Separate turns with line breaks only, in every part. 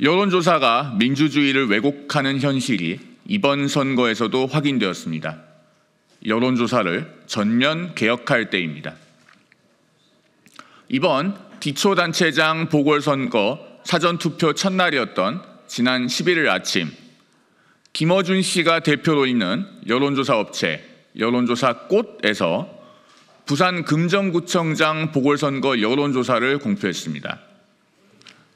여론조사가 민주주의를 왜곡하는 현실이 이번 선거에서도 확인되었습니다. 여론조사를 전면 개혁할 때입니다. 이번 기초단체장 보궐선거 사전투표 첫날이었던 지난 11일 아침 김어준 씨가 대표로 있는 여론조사 업체 여론조사 꽃에서 부산 금정구청장 보궐선거 여론조사를 공표했습니다.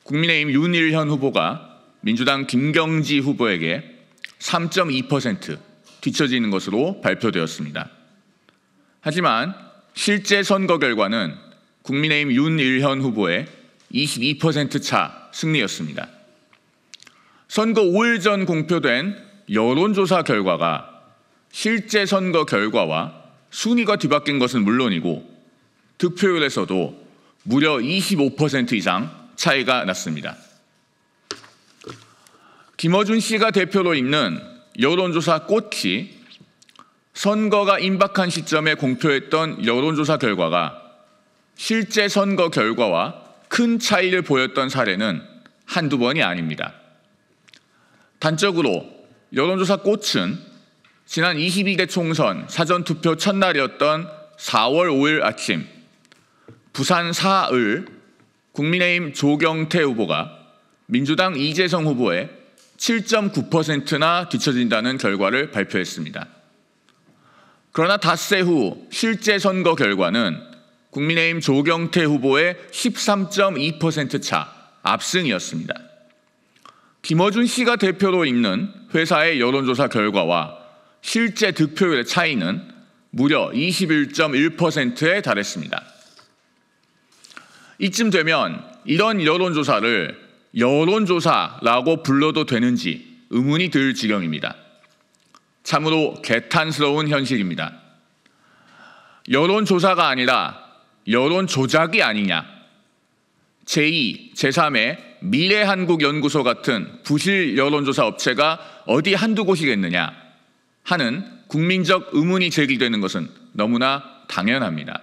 국민의힘 윤일현 후보가 민주당 김경지 후보에게 3.2% 뒤처지는 것으로 발표되었습니다. 하지만 실제 선거 결과는 국민의힘 윤일현 후보의 22%차 승리였습니다. 선거 5일 전 공표된 여론조사 결과가 실제 선거 결과와 순위가 뒤바뀐 것은 물론이고 득표율에서도 무려 25% 이상 차이가 났습니다. 김어준 씨가 대표로 있는 여론조사 꽃이 선거가 임박한 시점에 공표했던 여론조사 결과가 실제 선거 결과와 큰 차이를 보였던 사례는 한두 번이 아닙니다. 단적으로 여론조사 꽃은 지난 22대 총선 사전투표 첫날이었던 4월 5일 아침 부산 사을 국민의힘 조경태 후보가 민주당 이재성 후보의 7.9%나 뒤처진다는 결과를 발표했습니다. 그러나 닷새 후 실제 선거 결과는 국민의힘 조경태 후보의 13.2%차 압승이었습니다. 김어준 씨가 대표로 있는 회사의 여론조사 결과와 실제 득표율의 차이는 무려 21.1%에 달했습니다. 이쯤 되면 이런 여론조사를 여론조사라고 불러도 되는지 의문이 들 지경입니다. 참으로 개탄스러운 현실입니다. 여론조사가 아니라 여론조작이 아니냐. 제2, 제3의 미래한국연구소 같은 부실 여론조사 업체가 어디 한두 곳이겠느냐 하는 국민적 의문이 제기되는 것은 너무나 당연합니다.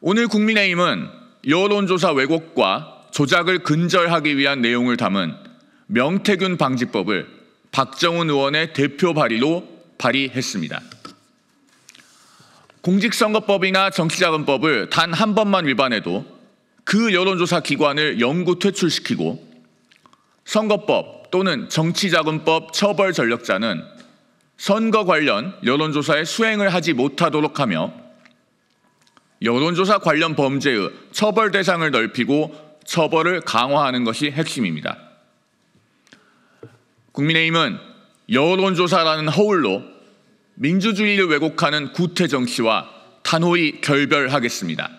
오늘 국민의힘은 여론조사 왜곡과 조작을 근절하기 위한 내용을 담은 명태균 방지법을 박정훈 의원의 대표 발의로 발의했습니다. 공직선거법이나 정치자금법을 단 한 번만 위반해도 그 여론조사 기관을 영구 퇴출시키고 선거법 또는 정치자금법 처벌 전력자는 선거 관련 여론조사의 수행을 하지 못하도록 하며 여론조사 관련 범죄의 처벌 대상을 넓히고 처벌을 강화하는 것이 핵심입니다. 국민의힘은 여론조사라는 허울로 민주주의를 왜곡하는 구태 정치와 단호히 결별하겠습니다.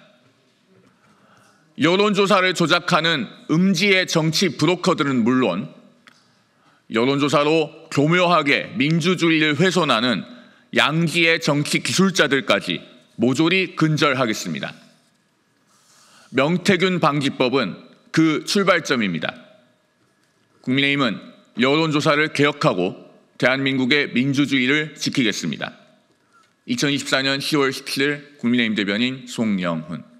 여론조사를 조작하는 음지의 정치 브로커들은 물론 여론조사로 교묘하게 민주주의를 훼손하는 양기의 정치 기술자들까지 모조리 근절하겠습니다. 명태균 방지법은 그 출발점입니다. 국민의힘은 여론조사를 개혁하고 대한민국의 민주주의를 지키겠습니다. 2024년 10월 17일 국민의힘 대변인 송영훈